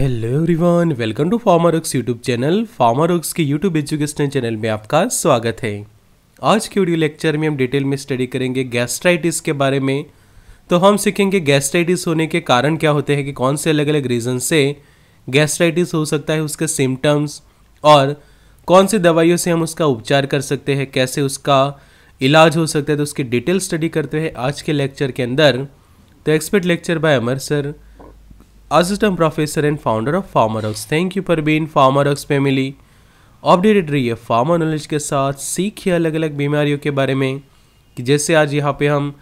hello everyone welcome to farmer works YouTube channel farmer works के YouTube educational channel में आपका स्वागत है आज के वीडियो लेक्चर में हम डिटेल में स्टडी करेंगे गैस्ट्राइटिस के बारे में तो हम सीखेंगे गैस्ट्राइटिस होने के कारण क्या होते हैं कि कौन से अलग अलग रीज़न से गैस्ट्राइटिस हो सकता है उसके सिम्टम्स और कौन सी दवाइयों से हम उसका उपचार कर सकते हैं कैसे उसका इलाज हो सकता है तो उसकी डिटेल स्टडी करते हैं आज के लेक्चर के अंदर तो expert lecture by Amar sir assistant and founder of farmer of thank you for been farmer house family updated रहिए फार्मर नॉलेज के साथ सीखिए अलग अलग बीमारियों के बारे में कि जैसे आज यहाँ पे हम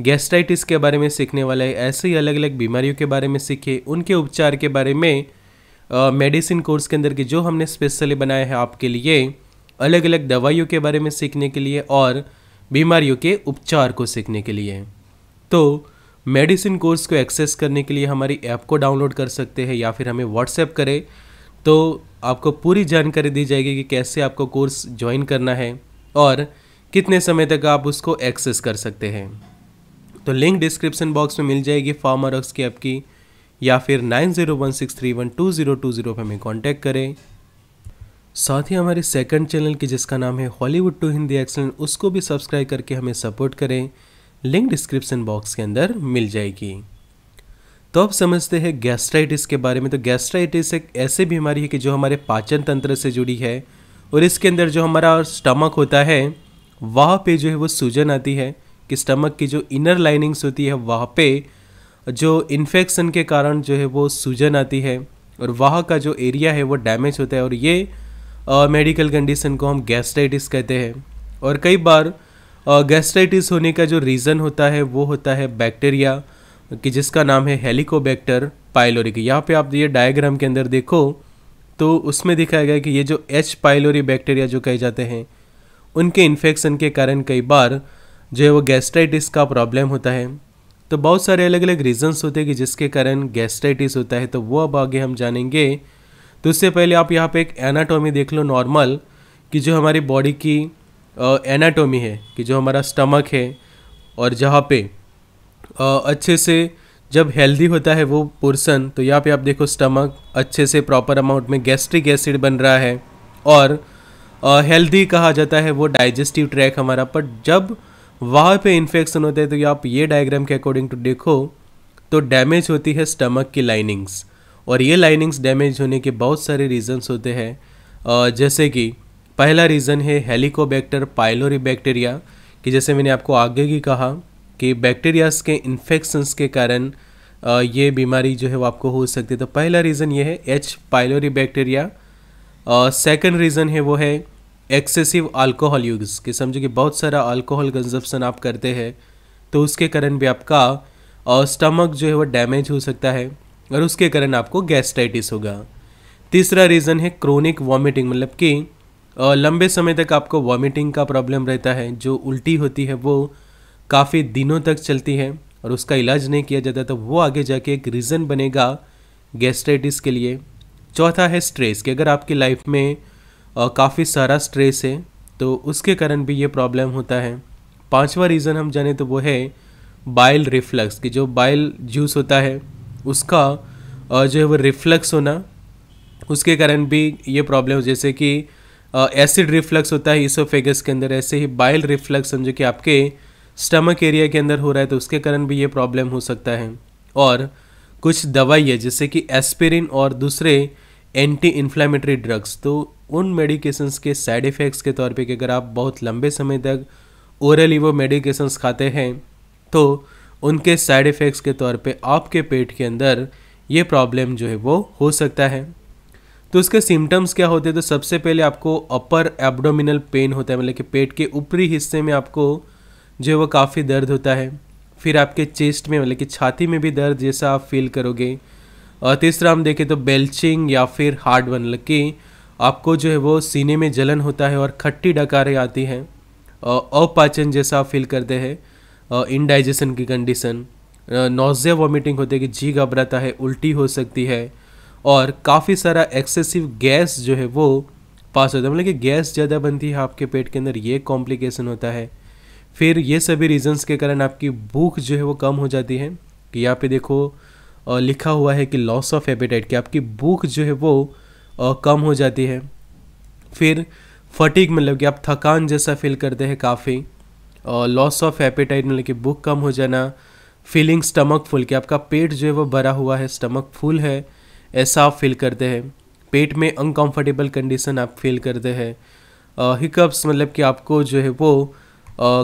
गैस्ट्राइटिस के बारे में सीखने वाले हैं ऐसे ही अलग अलग बीमारियों के बारे में सीखे उनके उपचार के बारे में मेडिसिन कोर्स के अंदर के जो हमने स्पेशली बनाया है आपके लिए अलग अलग दवाइयों के बारे में सीखने के लिए और बीमारियों के उपचार को सीखने के लिए तो मेडिसिन कोर्स को एक्सेस करने के लिए हमारी ऐप को डाउनलोड कर सकते हैं या फिर हमें व्हाट्सएप करें तो आपको पूरी जानकारी दी जाएगी कि कैसे आपको कोर्स ज्वाइन करना है और कितने समय तक आप उसको एक्सेस कर सकते हैं तो लिंक डिस्क्रिप्शन बॉक्स में मिल जाएगी फार्मारक्स की ऐप की या फिर nine zero one six three one two zero two zero पर हमें कॉन्टैक्ट करें साथ ही हमारे सेकंड चैनल की जिसका नाम है हॉलीवुड टू हिंदी एक्सलेंट उसको भी सब्सक्राइब करके हमें सपोर्ट करें लिंक डिस्क्रिप्शन बॉक्स के अंदर मिल जाएगी तो अब समझते हैं गैस्ट्राइटिस के बारे में तो गैस्ट्राइटिस एक ऐसी बीमारी है कि जो हमारे पाचन तंत्र से जुड़ी है और इसके अंदर जो हमारा स्टमक होता है वहाँ पे जो है वो सूजन आती है कि स्टमक की जो इनर लाइनिंग्स होती है वहाँ पे जो इन्फेक्शन के कारण जो है वो सूजन आती है और वहाँ का जो एरिया है वो डैमेज होता है और ये मेडिकल कंडीशन को हम गैस्ट्राइटिस कहते हैं और कई बार गैस्ट्राइटिस होने का जो रीज़न होता है वो होता है बैक्टीरिया कि जिसका नाम है हेलिकोबैक्टर पाइलोरिक यहाँ पे आप ये डायग्राम के अंदर देखो तो उसमें दिखाया गया कि ये जो एच पाइलोरी बैक्टीरिया जो कहे जाते हैं उनके इन्फेक्शन के कारण कई बार जो है वो गैस्ट्राइटिस का प्रॉब्लम होता है तो बहुत सारे अलग अलग रीजंस होते हैं कि जिसके कारण गैस्ट्राइटिस होता है तो वो अब आगे हम जानेंगे तो उससे पहले आप यहाँ पे एक एनाटॉमी देख लो नॉर्मल कि जो हमारी बॉडी की एनाटोमी है कि जो हमारा स्टमक है और जहाँ पे अच्छे से जब हेल्दी होता है वो पोर्सन तो यहाँ पे आप देखो स्टमक अच्छे से प्रॉपर अमाउंट में गैस्ट्रिक एसिड बन रहा है और हेल्दी कहा जाता है वो डाइजेस्टिव ट्रैक हमारा पर जब वहाँ पे इन्फेक्शन होते हैं तो आप ये डायग्राम के अकॉर्डिंग टू देखो तो डैमेज होती है स्टमक की लाइनिंग्स और ये लाइनिंग्स डैमेज होने के बहुत सारे रीजंस होते हैं जैसे कि पहला रीज़न है हेलिकोबैक्टर पाइलोरी बैक्टीरिया कि जैसे मैंने आपको आगे ही कहा कि बैक्टीरियाज के इन्फेक्शंस के कारण ये बीमारी जो है वो आपको हो सकती है तो पहला रीज़न ये है H pylori bacteria second reason है वो है एक्सेसिव अल्कोहल यूज़ कि समझो कि बहुत सारा अल्कोहल कंजप्शन आप करते हैं तो उसके कारण भी आपका और स्टमक जो है वो डैमेज हो सकता है और उसके कारण आपको गैस्ट्राइटिस होगा तीसरा रीज़न है क्रोनिक वॉमिटिंग मतलब कि लंबे समय तक आपको वॉमिटिंग का प्रॉब्लम रहता है जो उल्टी होती है वो काफ़ी दिनों तक चलती है और उसका इलाज नहीं किया जाता तो वो आगे जाके एक रीज़न बनेगा गैस्ट्राइटिस के लिए चौथा है स्ट्रेस कि अगर आपकी लाइफ में काफ़ी सारा स्ट्रेस है तो उसके कारण भी ये प्रॉब्लम होता है पांचवा रीज़न हम जाने तो वो है बाइल रिफ्लक्स कि जो बाइल जूस होता है उसका जो है वो रिफ्लक्स होना उसके कारण भी ये प्रॉब्लम जैसे कि एसिड रिफ्लक्स होता है इसोफेगस के अंदर ऐसे ही बाइल रिफ्लक्स समझो कि आपके स्टमक एरिया के अंदर हो रहा है तो उसके कारण भी ये प्रॉब्लम हो सकता है और कुछ दवाई है जैसे कि एस्पिरिन और दूसरे एंटी इन्फ्लामेटरी ड्रग्स तो उन मेडिकेशंस के साइड इफ़ेक्ट्स के तौर पे कि अगर आप बहुत लंबे समय तक ओरली वो मेडिकेशंस खाते हैं तो उनके साइड इफ़ेक्ट्स के तौर पे आपके पेट के अंदर ये प्रॉब्लम जो है वो हो सकता है तो इसके सिम्टम्स क्या होते हैं तो सबसे पहले आपको अपर एब्डोमिनल पेन होता है मतलब कि पेट के ऊपरी हिस्से में आपको जो वो काफ़ी दर्द होता है फिर आपके चेस्ट में मतलब कि छाती में भी दर्द जैसा आप फील करोगे और तीसरा हम देखें तो बेल्चिंग या फिर हार्ड वन मतलब कि आपको जो है वो सीने में जलन होता है और खट्टी डकारें आती हैं अपाचन जैसा आप फील करते हैं इनडाइजेशन की कंडीशन नोजिया वॉमिटिंग होती है कि जी घबराता है उल्टी हो सकती है और काफ़ी सारा एक्सेसिव गैस जो है वो पास होता है मतलब कि गैस ज़्यादा बनती है आपके पेट के अंदर ये कॉम्प्लिकेशन होता है फिर ये सभी रीजंस के कारण आपकी भूख जो है वो कम हो जाती है कि यहाँ पे देखो लिखा हुआ है कि लॉस ऑफ एपेटाइट कि आपकी भूख जो है वो कम हो जाती है फिर फटीक मतलब कि आप थकान जैसा फील करते हैं काफ़ी लॉस ऑफ एपेटाइट मतलब कि भूख कम हो जाना फीलिंग स्टमक फुल कि आपका पेट जो है वो भरा हुआ है स्टमक फुल है ऐसा आप फील करते हैं पेट में अनकंफर्टेबल कंडीशन आप फील करते हैं हिकअप्स मतलब कि आपको जो है वो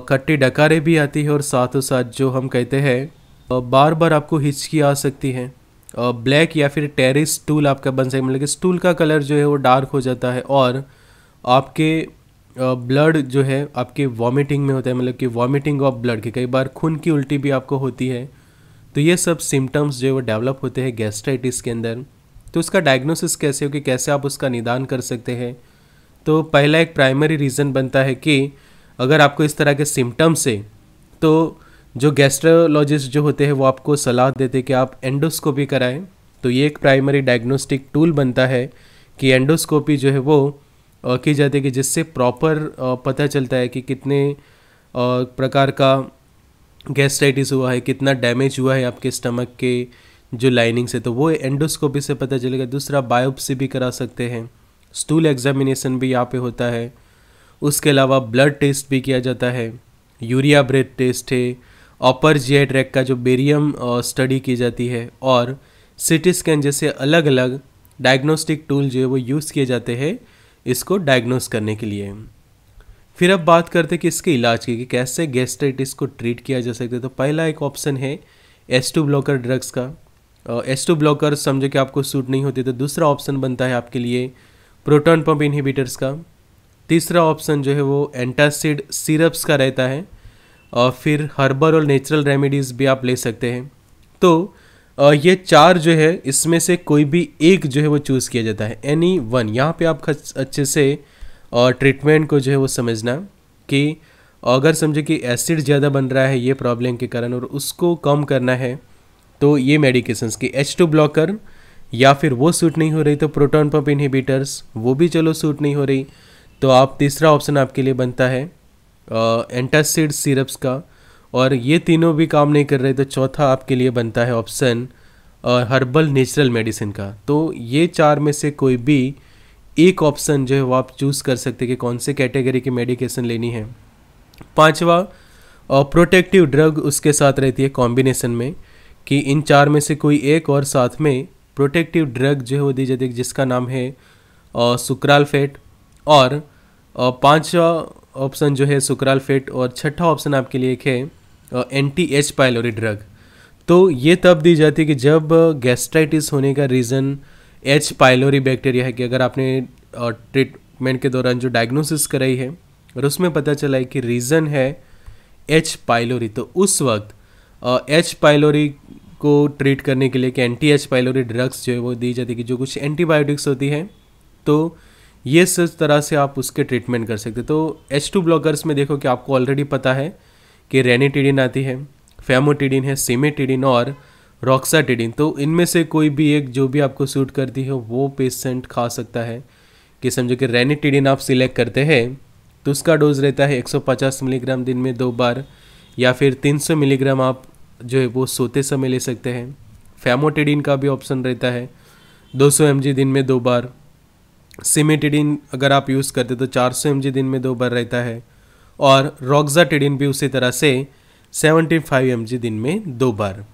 खट्टी डकारे भी आती है और साथों साथ जो हम कहते हैं बार बार आपको हिचकी आ सकती है ब्लैक या फिर टेरिस स्टूल आपका बन सकता है मतलब कि स्टूल का कलर जो है वो डार्क हो जाता है और आपके ब्लड जो है आपके वॉमिटिंग में होता है मतलब कि वॉमिटिंग ऑफ ब्लड की कई बार खून की उल्टी भी आपको होती है तो ये सब सिम्टम्स जो है वो डेवलप होते हैं गैस्ट्राइटिस के अंदर तो उसका डायग्नोसिस कैसे हो कि कैसे आप उसका निदान कर सकते हैं तो पहला एक प्राइमरी रीज़न बनता है कि अगर आपको इस तरह के सिम्टम्स है तो जो गैस्ट्रोलॉजिस्ट जो होते हैं वो आपको सलाह देते कि आप एंडोस्कोपी कराएं तो ये एक प्राइमरी डायग्नोस्टिक टूल बनता है कि एंडोस्कोपी जो है वो की जाती है कि जिससे प्रॉपर पता चलता है कि कितने प्रकार का गैस्ट्राइटिस हुआ है कितना डैमेज हुआ है आपके स्टमक के जो लाइनिंग से तो वो एंडोस्कोपी से पता चलेगा दूसरा बायोप्सी भी करा सकते हैं स्टूल एग्जामिनेशन भी यहाँ पे होता है उसके अलावा ब्लड टेस्ट भी किया जाता है यूरिया ब्रेथ टेस्ट है अपर जी ट्रैक का जो बेरियम स्टडी की जाती है और सिटी स्कैन जैसे अलग अलग डायग्नोस्टिक टूल जो है वो यूज़ किए जाते हैं इसको डायग्नोस करने के लिए फिर अब बात करते हैं कि इसके इलाज की कि कैसे गैस्ट्राइटिस को ट्रीट किया जा सकता है तो पहला एक ऑप्शन है एस टू ब्लॉकर ड्रग्स का एस टू ब्लॉकर्स समझो कि आपको सूट नहीं होते तो दूसरा ऑप्शन बनता है आपके लिए प्रोटॉन पंप इनहिबिटर्स का तीसरा ऑप्शन जो है वो एंटासिड सिरप्स का रहता है और फिर हर्बल और नेचुरल रेमेडीज़ भी आप ले सकते हैं तो ये चार जो है इसमें से कोई भी एक जो है वो चूज़ किया जाता है एनी वन यहाँ पे आप अच्छे से ट्रीटमेंट को जो है वो समझना कि अगर समझो कि एसिड ज़्यादा बन रहा है ये प्रॉब्लम के कारण और उसको कम करना है तो ये मेडिकेशंस की एच टू ब्लॉकर या फिर वो सूट नहीं हो रही तो प्रोटॉन पंप इनहिबिटर्स वो भी चलो सूट नहीं हो रही तो आप तीसरा ऑप्शन आपके लिए बनता है एंटासिड सिरप्स का और ये तीनों भी काम नहीं कर रहे तो चौथा आपके लिए बनता है ऑप्शन हर्बल नेचुरल मेडिसिन का तो ये चार में से कोई भी एक ऑप्शन जो है वो आप चूज़ कर सकते हैं कि कौन से कैटेगरी की मेडिकेशन लेनी है पांचवा प्रोटेक्टिव ड्रग उसके साथ रहती है कॉम्बिनेशन में कि इन चार में से कोई एक और साथ में प्रोटेक्टिव ड्रग जो है वो दी जाती है जिसका नाम है सुक्रालफेट और पाँचवा ऑप्शन जो है सुक्रालफेट और छठा ऑप्शन आपके लिए एक है एंटी एच पाइलोरी ड्रग तो ये तब दी जाती है कि जब गैस्ट्राइटिस होने का रीज़न एच पाइलोरी बैक्टीरिया है कि अगर आपने ट्रीटमेंट के दौरान जो डायग्नोसिस कराई है और उसमें पता चला है कि रीज़न है एच पाइलोरी तो उस वक्त एच पाइलोरी को ट्रीट करने के लिए कि एंटी एच पाइलोरी ड्रग्स जो है वो दी जाती है कि जो कुछ एंटीबायोटिक्स होती हैं तो ये सब तरह से आप उसके ट्रीटमेंट कर सकते तो एच टू ब्लॉकर्स में देखो कि आपको ऑलरेडी पता है कि रेनीटिडिन आती है फेमोटिडिन है सीमेटिडिन और रॉक्साटिडिन तो इनमें से कोई भी एक जो भी आपको सूट करती है वो पेशेंट खा सकता है कि समझो कि रेनीटिडिन आप सिलेक्ट करते हैं तो उसका डोज रहता है 150 मिलीग्राम दिन में दो बार या फिर 300 मिलीग्राम आप जो है वो सोते समय ले सकते हैं फैमोटेडिन का भी ऑप्शन रहता है 200 सौ दिन में दो बार सीमेटेडिन अगर आप यूज़ करते तो 400 सौ दिन में दो बार रहता है और रॉक्जाटेडिन भी उसी तरह से 75 फाइव दिन में दो बार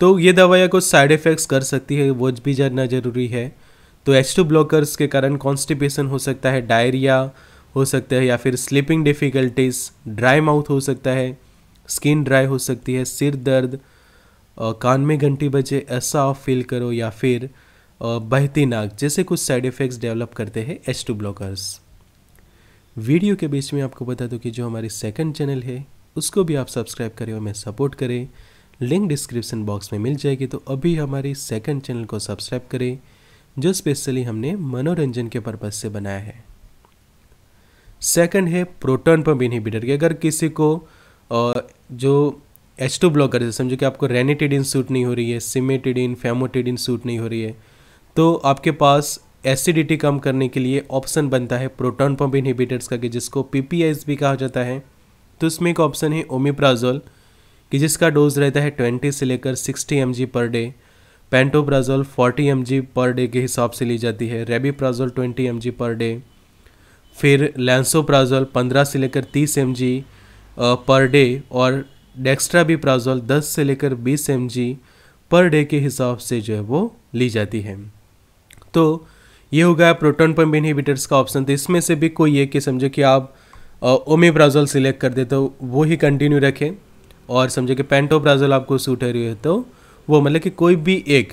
तो ये दवाइयाँ कुछ साइड इफ़ेक्ट्स कर सकती है वो भी जानना ज़रूरी है तो एच टू ब्लॉकर्स के कारण कॉन्स्टिपेशन हो सकता है डायरिया हो सकता है या फिर स्लीपिंग डिफ़िकल्टीज़ ड्राई माउथ हो सकता है स्किन ड्राई हो सकती है सिर दर्द कान में घंटी बजे ऐसा फील करो या फिर बहती नाक जैसे कुछ साइड इफ़ेक्ट्स डेवलप करते हैं एच टू ब्लॉकर्स वीडियो के बीच में आपको बता दूं कि जो हमारी सेकंड चैनल है उसको भी आप सब्सक्राइब करें और हमें सपोर्ट करें लिंक डिस्क्रिप्शन बॉक्स में मिल जाएगी तो अभी हमारी सेकंड चैनल को सब्सक्राइब करें जो स्पेशली हमने मनोरंजन के पर्पज़ से बनाया है सेकंड है प्रोटोन पंप इनहिबिटर कि अगर किसी को जो एच टू ब्लॉकर है समझो कि आपको रेनिटिडिन सूट नहीं हो रही है सिमेटिडिन फेमोटिडिन सूट नहीं हो रही है तो आपके पास एसिडिटी कम करने के लिए ऑप्शन बनता है प्रोटॉन पंप इनहिबिटर्स का कि जिसको पी भी कहा जाता है तो उसमें एक ऑप्शन है ओमिप्राजोल कि जिसका डोज रहता है ट्वेंटी से लेकर sixty M per day pantoprazole forty M per day के हिसाब से ली जाती है rabeprazole twenty M per day फिर लैंसोप्राजोल पंद्रह से लेकर तीस एम पर डे और डेक्स्ट्रा भी प्राजोल दस से लेकर बीस एम पर डे के हिसाब से जो है वो ली जाती है तो ये हो गया प्रोटोन पम्प इनहिबिटर्स का ऑप्शन तो इसमें से भी कोई एक कि समझो कि आप ओमेब्राजोल सिलेक्ट कर दे तो वो ही कंटिन्यू रखें और समझो कि पेंटोप्राजोल आपको सूट हो रही है तो वो मतलब कि कोई भी एक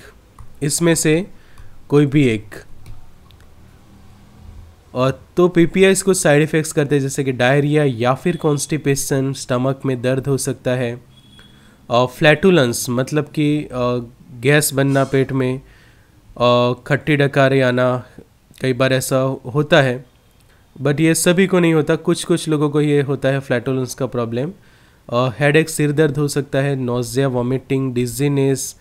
इसमें से कोई भी एक तो पीपीआईस कुछ साइड इफ़ेक्ट्स करते हैं जैसे कि डायरिया या फिर कॉन्स्टिपेशन स्टमक में दर्द हो सकता है और फ्लैटुलेंस मतलब कि गैस बनना पेट में और खट्टी डकारे आना कई बार ऐसा होता है बट ये सभी को नहीं होता कुछ कुछ लोगों को ये होता है फ्लैटुलेंस का प्रॉब्लम हेड एक सिर दर्द हो सकता है नोजिया वॉमिटिंग डिजीनेस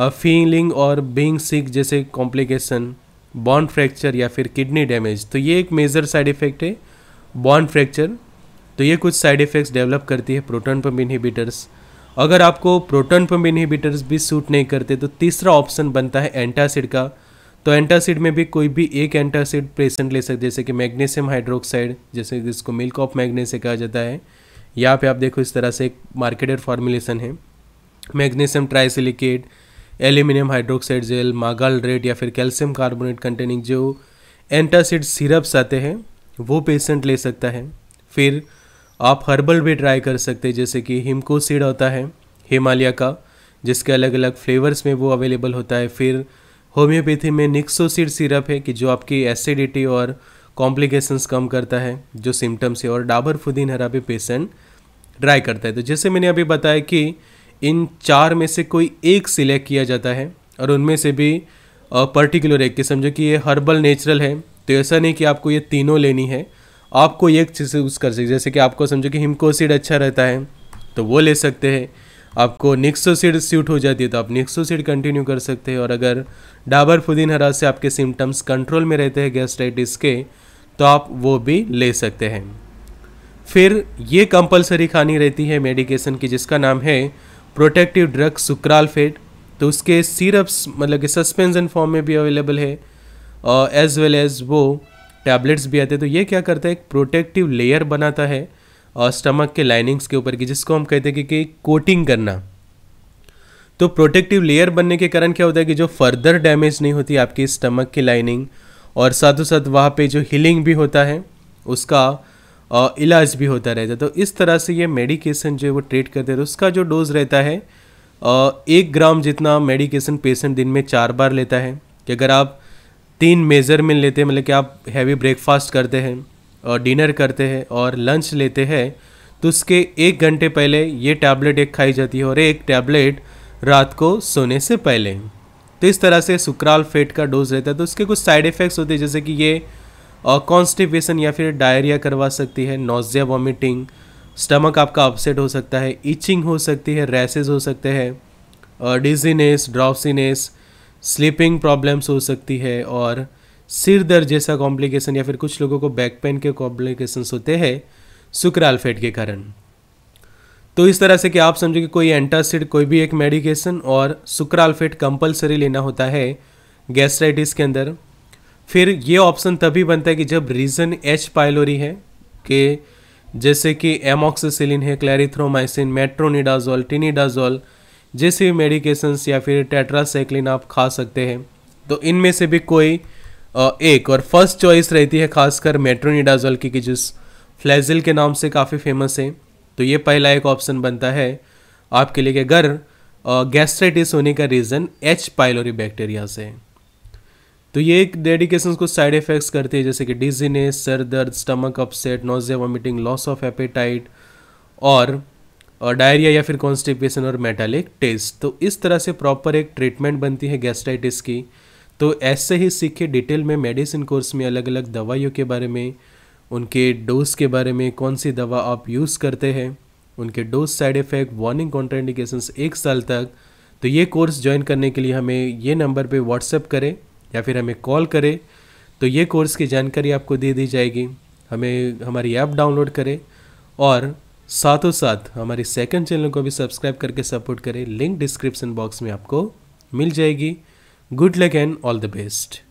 फीलिंग और बींग सिक जैसे कॉम्प्लिकेशन बॉन्ड फ्रैक्चर या फिर किडनी डैमेज तो ये एक मेजर साइड इफ़ेक्ट है बॉन्ड फ्रैक्चर तो ये कुछ साइड इफ़ेक्ट्स डेवलप करती है प्रोटोन पम्प इनहिबिटर्स अगर आपको प्रोटोन पम्प इनहिबिटर्स भी सूट नहीं करते तो तीसरा ऑप्शन बनता है एंटासिड का तो एंटासिड में भी कोई भी एक एंटासिड पेशेंट ले सकते जैसे कि मैग्नीशियम हाइड्रोक्साइड जैसे जिसको मिल्क ऑफ मैग्नेशियम कहा जाता है यहाँ पे आप देखो इस तरह से एक मार्केटेड फार्मूलेशन है magnesium trisilicate aluminium hydroxide gel मागाल रेड या फिर कैल्शियम कार्बोनेट कंटेनिंग जो एंटासिड सिरप्स आते हैं वो पेशेंट ले सकता है फिर आप हर्बल भी ट्राई कर सकते हैं जैसे कि हिमकोसिड होता है हिमालय का जिसके अलग अलग फ्लेवर्स में वो अवेलेबल होता है फिर होम्योपैथी में निक्सोसिड सिरप है कि जो आपकी एसिडिटी और कॉम्प्लिकेशंस कम करता है जो सिम्टम्स है और डाबर फुदीन हरा भी पेशेंट ट्राई करता है तो जैसे मैंने अभी बताया कि इन चार में से कोई एक सिलेक्ट किया जाता है और उनमें से भी पर्टिकुलर एक कि समझो कि ये हर्बल नेचुरल है तो ऐसा नहीं कि आपको ये तीनों लेनी है आपको एक चीज़ यूज़ कर सकते जैसे कि आपको समझो कि हिमकोसिड अच्छा रहता है तो वो ले सकते हैं आपको निक्सोसिड सूट हो जाती है तो आप निक्सोसिड कंटिन्यू कर सकते हैं और अगर डाबर फुदीन हरा से आपके सिम्टम्स कंट्रोल में रहते हैं गैस्ट्राइटिस के तो आप वो भी ले सकते हैं फिर ये कंपलसरी खानी रहती है मेडिकेशन की जिसका नाम है प्रोटेक्टिव ड्रग सुक्रालफेट तो उसके सिरप्स मतलब कि सस्पेंसन फॉर्म में भी अवेलेबल है एज वेल एज वो टैबलेट्स भी आते हैं तो ये क्या करता है एक प्रोटेक्टिव लेयर बनाता है और स्टमक के लाइनिंग्स के ऊपर की जिसको हम कहते हैं कि, कोटिंग करना तो प्रोटेक्टिव लेयर बनने के कारण क्या होता है कि जो फर्दर डैमेज नहीं होती आपकी स्टमक की लाइनिंग और साथ साथ वहाँ पे जो हीलिंग भी होता है उसका इलाज भी होता रहता है तो इस तरह से ये मेडिकेशन जो है वो ट्रीट करते हैं तो उसका जो डोज रहता है एक ग्राम जितना मेडिकेशन पेशेंट दिन में चार बार लेता है कि अगर आप तीन में लेते हैं मतलब कि आप हैवी ब्रेकफास्ट करते हैं और डिनर करते हैं और लंच लेते हैं तो उसके एक घंटे पहले ये टैबलेट एक खाई जाती है और एक टैबलेट रात को सोने से पहले तो इस तरह से सुक्राल फेट का डोज रहता है तो उसके कुछ साइड इफ़ेक्ट्स होते हैं जैसे कि ये कॉन्स्टिपेशन या फिर डायरिया करवा सकती है नोजिया वॉमिटिंग स्टमक आपका अपसेट हो सकता है इचिंग हो सकती है रैसेज हो सकते हैं डिजीनेस ड्रॉपसीनेस स्लीपिंग प्रॉब्लम्स हो सकती है और सिर दर्द जैसा कॉम्प्लिकेशन या फिर कुछ लोगों को बैक पेन के कॉम्प्लिकेशंस होते हैं सुक्राल फेट के कारण तो इस तरह से कि आप समझो कि कोई एंटासिड कोई भी एक मेडिकेशन और सुक्राल फेट कंपलसरी लेना होता है गैस्ट्राइटिस के अंदर फिर ये ऑप्शन तभी बनता है कि जब रीज़न एच पाइलोरी है कि जैसे कि एमोक्सिसिलिन है क्लैरिथ्रोमाइसिन मेट्रोनिडाजोल टिनिडाजोल जैसे मेडिकेशंस या फिर टेट्रासाइक्लिन आप खा सकते हैं तो इनमें से भी कोई एक और फर्स्ट चॉइस रहती है खासकर मेट्रोनिडाजोल की कि जिस फ्लैजिल के नाम से काफ़ी फेमस है तो ये पहला एक ऑप्शन बनता है आपके लिए कि अगर गैस्ट्राइटिस होने का रीज़न एच पाइलोरी बैक्टीरिया से है तो ये एक डेडिकेशन कुछ साइड इफेक्ट्स करती है जैसे कि डिजीनेस सर दर्द stomach upset nausea vomiting loss of appetite और डायरिया या फिर कॉन्स्टिपेशन और मेटालिक टेस्ट तो इस तरह से प्रॉपर एक ट्रीटमेंट बनती है गैस्ट्राइटिस की तो ऐसे ही सीखे डिटेल में मेडिसिन कोर्स में अलग अलग दवाइयों के बारे में उनके डोज के बारे में कौन सी दवा आप यूज़ करते हैं उनके dose side effect warning contraindication एक साल तक तो ये कोर्स ज्वाइन करने के लिए हमें ये नंबर पे व्हाट्सएप करें या फिर हमें कॉल करें तो ये कोर्स की जानकारी आपको दे दी जाएगी हमें हमारी ऐप डाउनलोड करें और साथों साथ हमारे सेकंड चैनल को भी सब्सक्राइब करके सपोर्ट करें लिंक डिस्क्रिप्शन बॉक्स में आपको मिल जाएगी good luck and all the best